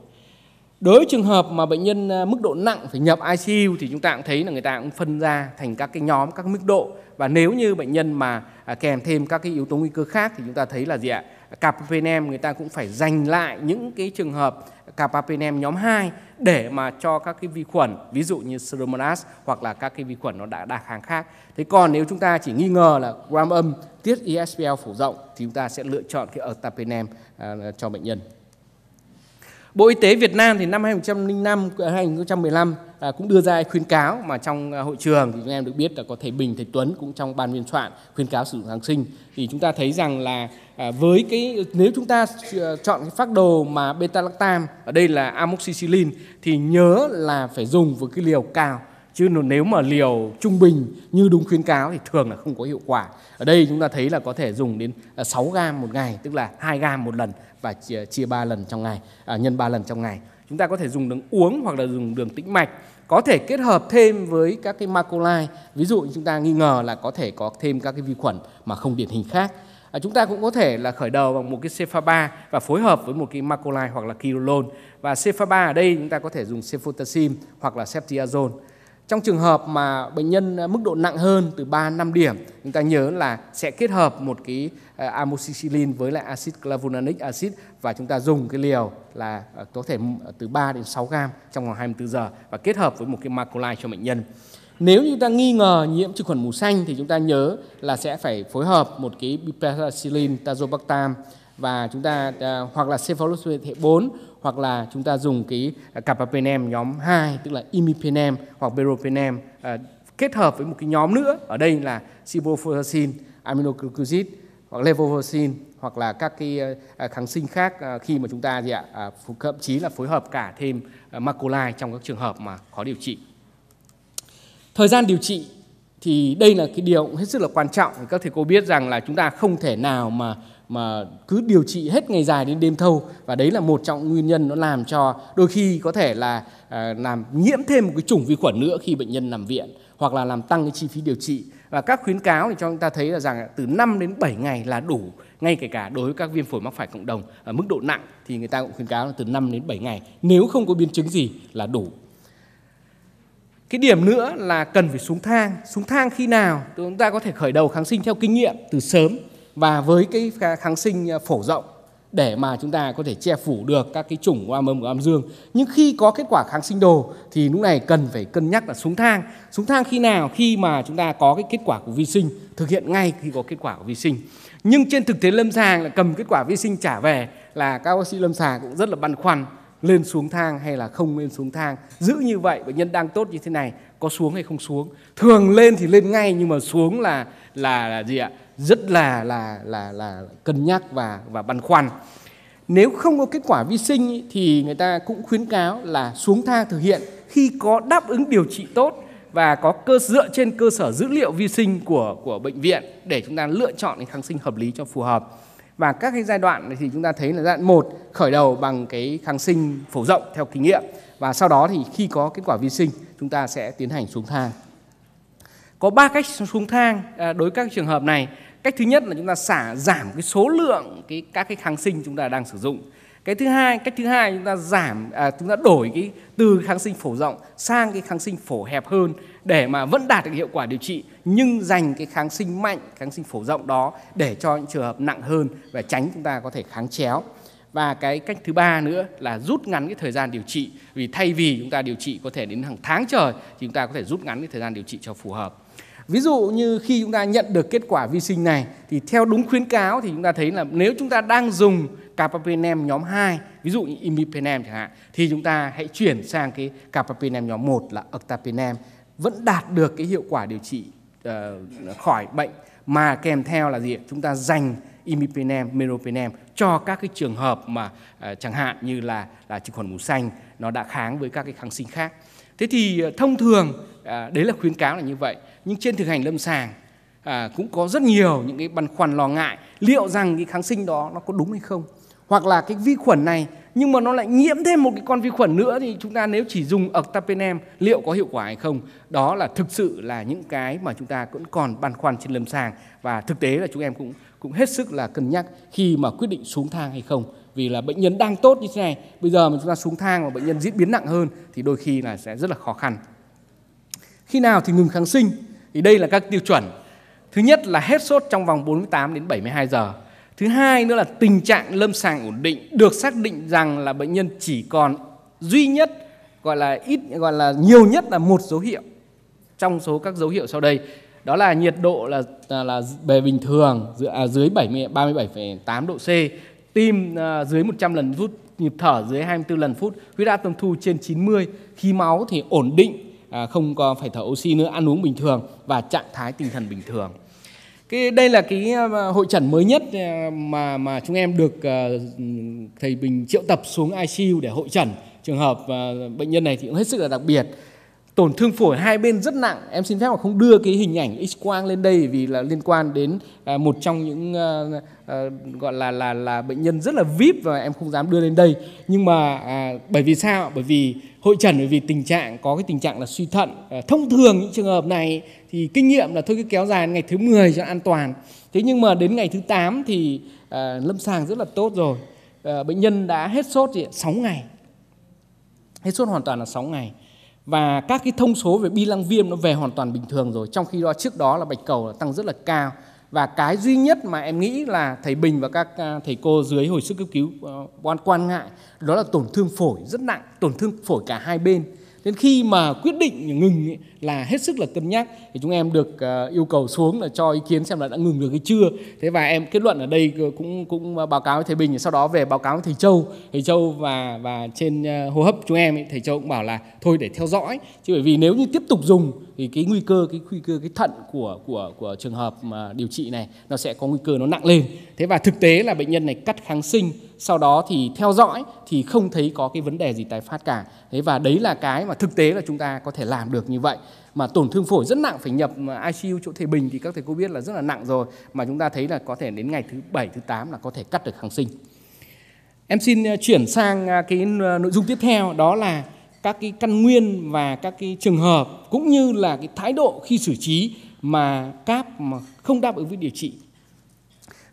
đối trường hợp mà bệnh nhân à, mức độ nặng phải nhập ICU thì chúng ta cũng thấy là người ta cũng phân ra thành các cái nhóm các mức độ và nếu như bệnh nhân mà à, kèm thêm các cái yếu tố nguy cơ khác thì chúng ta thấy là gì ạ carbapenem người ta cũng phải dành lại những cái trường hợp carbapenem nhóm 2 để mà cho các cái vi khuẩn ví dụ như Pseudomonas hoặc là các cái vi khuẩn nó đã đa kháng khác. Thế còn nếu chúng ta chỉ nghi ngờ là gram âm tiết ESBL phổ rộng thì chúng ta sẽ lựa chọn cái ertapenem à, cho bệnh nhân. Bộ Y tế Việt Nam thì năm 2005 2015 ờ, à, cũng đưa ra khuyến cáo mà trong à, hội trường thì chúng em được biết là có thầy Bình thầy Tuấn cũng trong ban biên soạn khuyến cáo sử dụng kháng sinh thì chúng ta thấy rằng là à, với cái nếu chúng ta ờ, chọn cái phác đồ mà beta lactam ở đây là amoxicillin thì nhớ là phải dùng với cái liều cao chứ nếu mà liều trung bình như đúng khuyến cáo thì thường là không có hiệu quả. Ở đây chúng ta thấy là có thể dùng đến 6 à, gam một ngày, tức là 2 gam một lần và chia, chia 3 lần trong ngày à, nhân 3 lần trong ngày. Chúng ta có thể dùng đường uống hoặc là dùng đường tĩnh mạch, có thể kết hợp thêm với các cái macrolide. Ví dụ chúng ta nghi ngờ là có thể có thêm các cái vi khuẩn mà không điển hình khác. À, chúng ta cũng có thể là khởi đầu bằng một cái cephaba và phối hợp với một cái macrolide hoặc là kirolone. Và cephaba ở đây chúng ta có thể dùng cefotaxim hoặc là ceftriaxone. Trong trường hợp mà bệnh nhân à, mức độ nặng hơn từ 3 năm điểm, chúng ta nhớ là sẽ kết hợp một cái à, amoxicillin với lại acid clavulanic acid và chúng ta dùng cái liều là à, có thể ừ, từ 3 đến 6 gram trong vòng 24 giờ và kết hợp với một cái macrolide cho bệnh nhân. Nếu như ta nghi ngờ nhiễm trừ khuẩn mù xanh thì chúng ta nhớ là sẽ phải phối hợp một cái piperacillin tazobactam và chúng ta hoặc là cephalosporin hệ 4 hoặc là chúng ta dùng cái à, carbapenem nhóm 2 tức là imipenem hoặc beropenem à, kết hợp với một cái nhóm nữa ở đây là ciprofloxacin, aminoglycosid hoặc levofloxacin hoặc là các cái à, kháng sinh khác khi mà chúng ta gì ạ thậm chí là phối hợp cả thêm macolai trong các trường hợp mà khó điều trị. Thời gian điều trị thì đây là cái điều hết sức là quan trọng các thầy cô biết rằng là chúng ta không thể nào mà mà cứ điều trị hết ngày dài đến đêm thâu và đấy là một trong nguyên nhân nó làm cho đôi khi có thể là à, làm nhiễm thêm một cái chủng vi khuẩn nữa khi bệnh nhân nằm viện hoặc là làm tăng cái chi phí điều trị và các khuyến cáo thì cho chúng ta thấy là rằng từ 5 đến 7 ngày là đủ ngay kể cả đối với các viêm phổi mắc phải cộng đồng ở mức độ nặng thì người ta cũng khuyến cáo là từ 5 đến 7 ngày nếu không có biến chứng gì là đủ cái điểm nữa là cần phải xuống thang xuống thang khi nào chúng ta có thể khởi đầu kháng sinh theo kinh nghiệm từ sớm và với cái kháng sinh ờ, phổ rộng để mà chúng ta có thể che phủ được các cái chủng của am âm của am dương. Nhưng khi có kết quả kháng sinh đồ thì lúc này cần phải cân nhắc là xuống thang. Xuống thang khi nào? Khi mà chúng ta có cái kết quả của vi sinh, thực hiện ngay khi có kết quả của vi sinh. Nhưng trên thực tế lâm sàng là cầm kết quả vi sinh trả về là các bác sĩ lâm sàng cũng rất là băn khoăn lên xuống thang hay là không lên xuống thang giữ như vậy bệnh nhân đang tốt như thế này có xuống hay không xuống thường lên thì lên ngay nhưng mà xuống là là, là gì ạ rất là là là là cân nhắc và và băn khoăn nếu không có kết quả vi sinh thì người ta cũng khuyến cáo là xuống thang thực hiện khi có đáp ứng điều trị tốt và có cơ dựa trên cơ sở dữ liệu vi sinh của của bệnh viện để chúng ta lựa chọn cái kháng sinh hợp lý cho phù hợp và các cái giai đoạn thì chúng ta thấy là giai đoạn một khởi đầu bằng cái kháng sinh phổ rộng theo kinh nghiệm và sau đó thì khi có kết quả vi sinh chúng ta sẽ tiến hành xuống thang có ba cách xuống thang à, đối với các trường hợp này. Cách thứ nhất là chúng ta xả giảm cái số lượng cái các cái kháng sinh chúng ta đang sử dụng. Cái thứ hai, cách thứ hai chúng ta giảm à, chúng ta đổi cái từ kháng sinh phổ rộng sang cái kháng sinh phổ hẹp hơn để mà vẫn đạt được hiệu quả điều trị nhưng dành cái kháng sinh mạnh, kháng sinh phổ rộng đó để cho những trường hợp nặng hơn và tránh chúng ta có thể kháng chéo. Và cái cách thứ ba nữa là rút ngắn cái thời gian điều trị vì thay vì chúng ta điều trị có thể đến hàng tháng trời thì chúng ta có thể rút ngắn cái thời gian điều trị cho phù hợp. Ví dụ như khi chúng ta nhận được kết quả vi sinh này thì theo đúng khuyến cáo thì chúng ta thấy là nếu chúng ta đang dùng carbapenem nhóm 2, ví dụ như imipenem chẳng hạn thì chúng ta hãy chuyển sang cái carbapenem nhóm 1 là octapenem vẫn đạt được cái hiệu quả điều trị uh, khỏi bệnh mà kèm theo là gì Chúng ta dành imipenem, meropenem cho các cái trường hợp mà uh, chẳng hạn như là là trực khuẩn mù xanh nó đã kháng với các cái kháng sinh khác. Thế thì uh, thông thường uh, đấy là khuyến cáo là như vậy nhưng trên thực hành lâm sàng à, cũng có rất nhiều những cái băn khoăn lo ngại liệu rằng cái kháng sinh đó nó có đúng hay không hoặc là cái vi khuẩn này nhưng mà nó lại nhiễm thêm một cái con vi khuẩn nữa thì chúng ta nếu chỉ dùng octapenem liệu có hiệu quả hay không đó là thực sự là những cái mà chúng ta cũng còn băn khoăn trên lâm sàng và thực tế là chúng em cũng cũng hết sức là cân nhắc khi mà quyết định xuống thang hay không vì là bệnh nhân đang tốt như thế này bây giờ mà chúng ta xuống thang mà bệnh nhân diễn biến nặng hơn thì đôi khi là sẽ rất là khó khăn khi nào thì ngừng kháng sinh thì đây là các tiêu chuẩn. Thứ nhất là hết sốt trong vòng 48 đến 72 giờ. Thứ hai nữa là tình trạng lâm sàng ổn định được xác định rằng là bệnh nhân chỉ còn duy nhất gọi là ít gọi là nhiều nhất là một dấu hiệu trong số các dấu hiệu sau đây đó là nhiệt độ là à, là, là về bình thường dưới, à, dưới 70 37,8 độ C, tim à, dưới 100 lần phút, nhịp thở dưới 24 lần phút, huyết áp tâm thu trên 90, khí máu thì ổn định À, không có phải thở oxy nữa ăn uống bình thường và trạng thái tinh thần bình thường cái đây là cái à, hội trần mới nhất à, mà mà chúng em được thầy Bình triệu tập xuống ICU để hội trần trường hợp bệnh nhân này thì cũng hết sức là đặc biệt tổn thương phổi hai bên rất nặng em xin phép mà không đưa cái hình ảnh x quang lên đây vì là liên quan đến một trong những gọi là là là bệnh nhân rất là vip và em không dám đưa lên đây nhưng mà bởi vì sao bởi vì hội trần bởi vì tình trạng có cái tình trạng là suy thận ờ, thông thường những trường hợp này thì kinh nghiệm là thôi cứ kéo dài ngày thứ 10 cho an toàn thế nhưng mà đến ngày thứ 8 thì à, lâm sàng rất là tốt rồi à, bệnh nhân đã hết sốt thì 6 ngày hết sốt hoàn toàn là 6 ngày và các cái thông số về bi lăng viêm nó về hoàn toàn bình thường rồi trong khi đó trước đó là bạch cầu là tăng rất là cao và cái duy nhất mà em nghĩ là thầy Bình và các à, thầy cô dưới hồi sức cấp cứu quan ờ, quan ngại đó là tổn thương phổi rất nặng, tổn thương phổi cả hai bên nên khi mà quyết định ngừng là hết sức là cân nhắc thì chúng em được à, yêu cầu xuống là cho ý kiến xem là đã ngừng được hay chưa thế và em kết luận ở đây cũng cũng báo cáo với thầy bình sau đó về báo cáo với thầy châu thầy châu và và trên à, hô hấp chúng em ấy, thầy châu cũng bảo là thôi để theo dõi chứ bởi vì nếu như tiếp tục dùng thì cái nguy cơ cái nguy cơ cái thận của của của trường hợp mà điều trị này nó sẽ có nguy cơ nó nặng lên thế và thực tế là bệnh nhân này cắt kháng sinh sau đó thì theo dõi thì không thấy có cái vấn đề gì tái phát cả thế và đấy là cái mà thực tế là chúng ta có thể làm được như vậy mà tổn thương phổi rất nặng phải nhập ICU chỗ thể bình thì các thầy cô biết là rất là nặng rồi mà chúng ta thấy là có thể đến ngày thứ 7 thứ 8 là có thể cắt được kháng sinh em xin à, chuyển sang à, cái à, nội dung tiếp theo đó là các cái căn nguyên và các cái trường hợp cũng như là cái thái độ khi xử trí mà cáp mà không đáp ứng với điều trị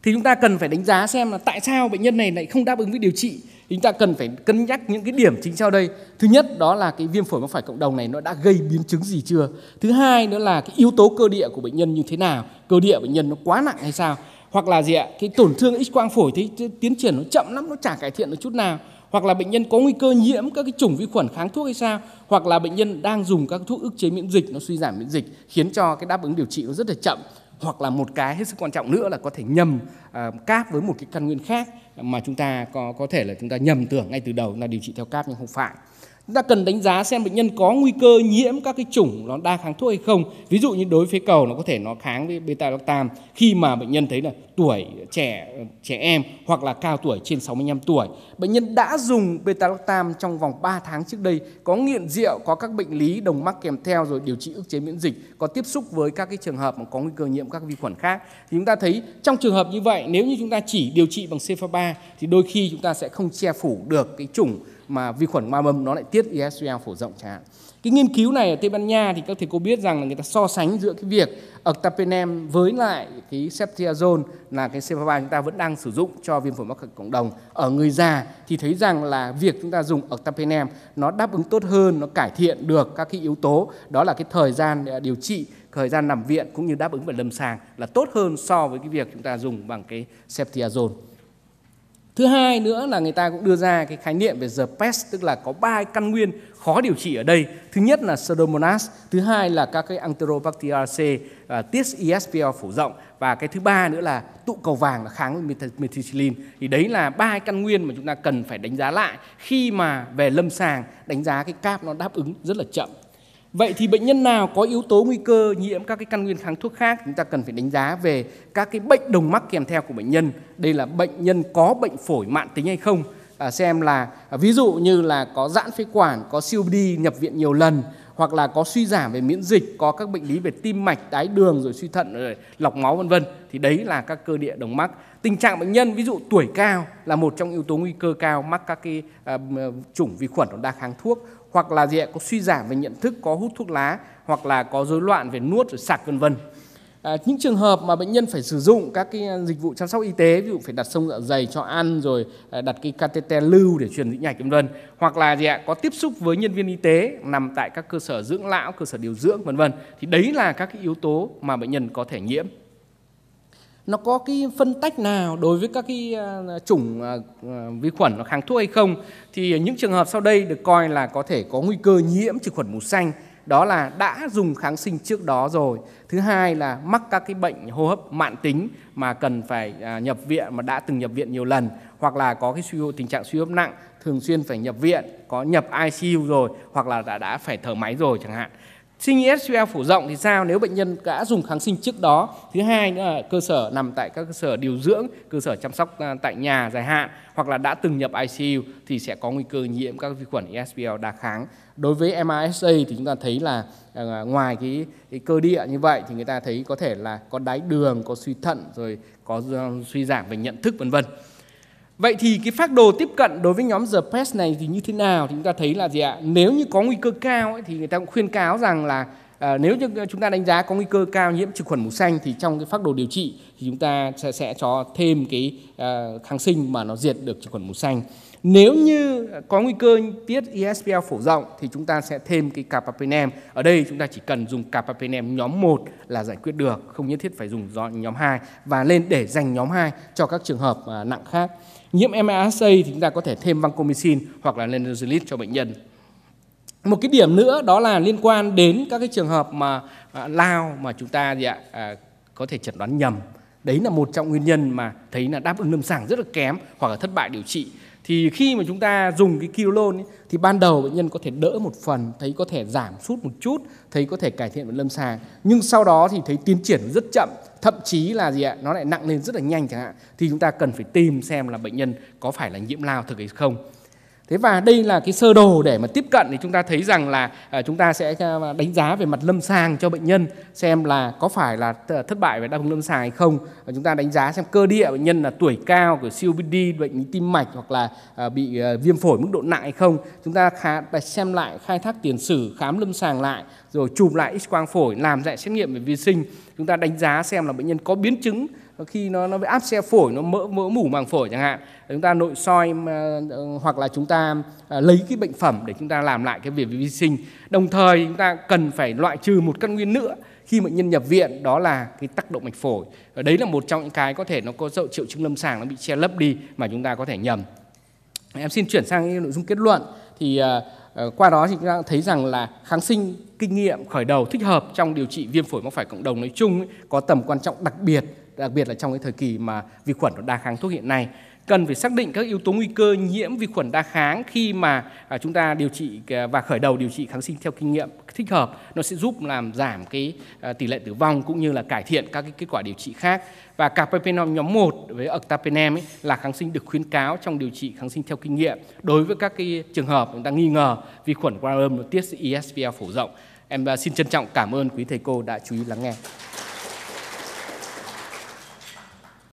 thì chúng ta cần phải đánh giá xem là tại sao bệnh nhân này lại không đáp ứng với điều trị chúng ta cần phải cân nhắc những cái điểm chính sau đây thứ nhất đó là cái viêm phổi mắc phải cộng đồng này nó đã gây biến chứng gì chưa thứ hai nữa là cái yếu tố cơ địa của bệnh nhân như thế nào cơ địa bệnh nhân nó quá nặng hay sao hoặc là gì ạ cái tổn thương x quang phổi thì tiến triển nó chậm lắm nó chả cải thiện được chút nào hoặc là bệnh nhân có nguy cơ nhiễm các cái chủng vi khuẩn kháng thuốc hay sao hoặc là bệnh nhân đang dùng các thuốc ức chế miễn dịch nó suy giảm miễn dịch khiến cho cái đáp ứng điều trị nó rất là chậm hoặc là một cái hết sức quan trọng nữa là có thể nhầm uh, cáp với một cái căn nguyên khác mà chúng ta có có thể là chúng ta nhầm tưởng ngay từ đầu là điều trị theo cáp nhưng không phải Chúng ta cần đánh giá xem bệnh nhân có nguy cơ nhiễm các cái chủng nó đa kháng thuốc hay không. Ví dụ như đối với phế cầu nó có thể nó kháng với beta lactam khi mà bệnh nhân thấy là tuổi trẻ trẻ em hoặc là cao tuổi trên 65 tuổi. Bệnh nhân đã dùng beta lactam trong vòng 3 tháng trước đây, có nghiện rượu, có các bệnh lý đồng mắc kèm theo rồi điều trị ức chế miễn dịch, có tiếp xúc với các cái trường hợp mà có nguy cơ nhiễm các vi khuẩn khác. Thì chúng ta thấy trong trường hợp như vậy nếu như chúng ta chỉ điều trị bằng cephaloba thì đôi khi chúng ta sẽ không che phủ được cái chủng mà vi khuẩn ma mầm nó lại tiết ESL phổ rộng chẳng hạn. Cái nghiên cứu này ở Tây Ban Nha thì các thầy cô biết rằng là người ta so sánh giữa cái việc Octapenem với lại cái Ceftriaxone là cái C3 chúng ta vẫn đang sử dụng cho viêm phổi mắc cộng đồng. Ở người già thì thấy rằng là việc chúng ta dùng Octapenem nó đáp ứng tốt hơn, nó cải thiện được các cái yếu tố đó là cái thời gian à, điều trị thời gian nằm viện cũng như đáp ứng về lâm sàng là tốt hơn so với cái việc chúng ta dùng bằng cái ceftriaxone. Thứ hai nữa là người ta cũng đưa ra cái khái niệm về the pest tức là có ba căn nguyên khó điều trị ở đây. Thứ nhất là Pseudomonas, thứ hai là các cái Enterobacteriaceae, uh, à, tiết ESPL phổ rộng và cái thứ ba nữa là tụ cầu vàng kháng methicillin. Thì đấy là ba căn nguyên mà chúng ta cần phải đánh giá lại khi mà về lâm sàng đánh giá cái CAP nó đáp ứng rất là chậm. Vậy thì bệnh nhân nào có yếu tố nguy cơ nhiễm các cái căn nguyên kháng thuốc khác chúng ta cần phải đánh giá về các cái bệnh đồng mắc kèm theo của bệnh nhân. Đây là bệnh nhân có bệnh phổi mạn tính hay không? À, xem là à, ví dụ như là có giãn phế quản, có siêu đi nhập viện nhiều lần hoặc là có suy giảm về miễn dịch, có các bệnh lý về tim mạch, đái đường rồi suy thận rồi lọc máu vân vân thì đấy là các cơ địa đồng mắc. Tình trạng bệnh nhân ví dụ tuổi cao là một trong yếu tố nguy cơ cao mắc các cái à, chủng vi khuẩn đa kháng thuốc hoặc là gì ạ có suy giảm về nhận thức có hút thuốc lá hoặc là có rối loạn về nuốt rồi sạc vân vân à, những trường hợp mà bệnh nhân phải sử dụng các cái à, dịch vụ chăm sóc y tế ví dụ phải đặt sông dạ dày cho ăn rồi à, đặt cái catheter lưu để truyền dịch nhảy vân vân hoặc là gì ạ có tiếp xúc với nhân viên y tế nằm tại các cơ sở dưỡng lão cơ sở điều dưỡng vân vân thì đấy là các cái yếu tố mà bệnh nhân có thể nhiễm nó có cái phân tách nào đối với các cái à, chủng à, à, vi khuẩn hoặc kháng thuốc hay không thì những trường hợp sau đây được coi là có thể có nguy cơ nhiễm trực khuẩn mù xanh đó là đã dùng kháng sinh trước đó rồi thứ hai là mắc các cái bệnh hô hấp mạn tính mà cần phải nhập viện mà đã từng nhập viện nhiều lần hoặc là có cái suy hô tình trạng suy hô hấp nặng thường xuyên phải nhập viện có nhập ICU rồi hoặc là đã đã phải thở máy rồi chẳng hạn Sinh ISUL phổ rộng thì sao nếu bệnh nhân đã dùng kháng sinh trước đó? Thứ hai nữa là cơ sở nằm tại các cơ sở điều dưỡng, cơ sở chăm sóc à, tại nhà dài hạn hoặc là đã từng nhập ICU thì sẽ có nguy cơ nhiễm các vi khuẩn ESBL đa kháng. Đối với MRSA thì chúng ta thấy là à, ngoài cái, cái cơ địa như vậy thì người ta thấy có thể là có đái đường, có suy thận rồi có à, suy giảm về nhận thức vân vân. Vậy thì cái phác đồ tiếp cận đối với nhóm The Press này thì như thế nào? Thì chúng ta thấy là gì ạ? Nếu như có nguy cơ cao ấy, thì người ta cũng khuyên cáo rằng là à, nếu như chúng ta đánh giá có nguy cơ cao nhiễm trực khuẩn mù xanh thì trong cái phác đồ điều trị thì chúng ta sẽ, sẽ cho thêm cái à, kháng sinh mà nó diệt được trực khuẩn mù xanh. Nếu như có nguy cơ tiết ESBL phổ rộng thì chúng ta sẽ thêm cái carbapenem. Ở đây chúng ta chỉ cần dùng carbapenem nhóm 1 là giải quyết được, không nhất thiết phải dùng nhóm 2 và lên để dành nhóm 2 cho các trường hợp ờ, nặng khác nhiễm MRSA thì chúng ta có thể thêm vancomycin hoặc là linezolid cho bệnh nhân một cái điểm nữa đó là liên quan đến các cái trường hợp mà à, lao mà chúng ta gì ạ à, có thể chẩn đoán nhầm đấy là một trong nguyên nhân mà thấy là đáp ứng lâm sàng rất là kém hoặc là thất bại điều trị thì khi mà chúng ta dùng cái kilolon ấy, thì ban đầu bệnh nhân có thể đỡ một phần thấy có thể giảm sút một chút thấy có thể cải thiện về lâm sàng nhưng sau đó thì thấy tiến triển rất chậm thậm chí là gì ạ nó lại nặng lên rất là nhanh chẳng hạn thì chúng ta cần phải tìm xem là bệnh nhân có phải là nhiễm lao thực hay không Thế và đây là cái sơ đồ để mà tiếp cận thì chúng ta thấy rằng là à, chúng ta sẽ à, đánh giá về mặt lâm sàng cho bệnh nhân xem là có phải là thất bại về đáp ứng lâm sàng hay không. và Chúng ta đánh giá xem cơ địa bệnh nhân là tuổi cao của COPD, bệnh tim mạch hoặc là à, bị viêm phổi mức độ nặng hay không. Chúng ta khá, xem lại khai thác tiền sử, khám lâm sàng lại rồi chụp lại x quang phổi, làm lại xét nghiệm về vi sinh. Chúng ta đánh giá xem là bệnh nhân có biến chứng và khi nó nó bị áp xe phổi nó mỡ mỡ mủ màng phổi chẳng hạn chúng ta nội soi ờ, ờ, hoặc là chúng ta ờ, lấy cái bệnh phẩm để chúng ta làm lại cái việc vi sinh đồng thời chúng ta cần phải loại trừ một căn nguyên nữa khi bệnh nhân nhập viện đó là cái tác động mạch phổi và đấy là một trong những cái có thể nó có dấu triệu chứng lâm sàng nó bị che lấp đi mà chúng ta có thể nhầm em xin chuyển sang nội dung kết luận thì qua đó thì chúng ta thấy rằng là kháng sinh kinh nghiệm khởi đầu thích hợp trong điều trị viêm phổi mắc phải cộng đồng nói chung ấy, có tầm quan trọng đặc biệt đặc biệt là trong cái thời kỳ mà vi khuẩn đa kháng thuốc hiện nay cần phải xác định các yếu tố nguy cơ nhiễm vi khuẩn đa kháng khi mà à, chúng ta điều trị à, và khởi đầu điều trị kháng sinh theo kinh nghiệm thích hợp nó sẽ giúp làm giảm cái à, tỷ lệ tử vong cũng như là cải thiện các cái kết quả điều trị khác và carbapenem nhóm 1 với ectapenem ấy là kháng sinh được khuyến cáo trong điều trị kháng sinh theo kinh nghiệm đối với các cái trường hợp chúng ta nghi ngờ vi khuẩn Gram tiết ESVL phổ rộng em xin trân trọng cảm ơn quý thầy cô đã chú ý lắng nghe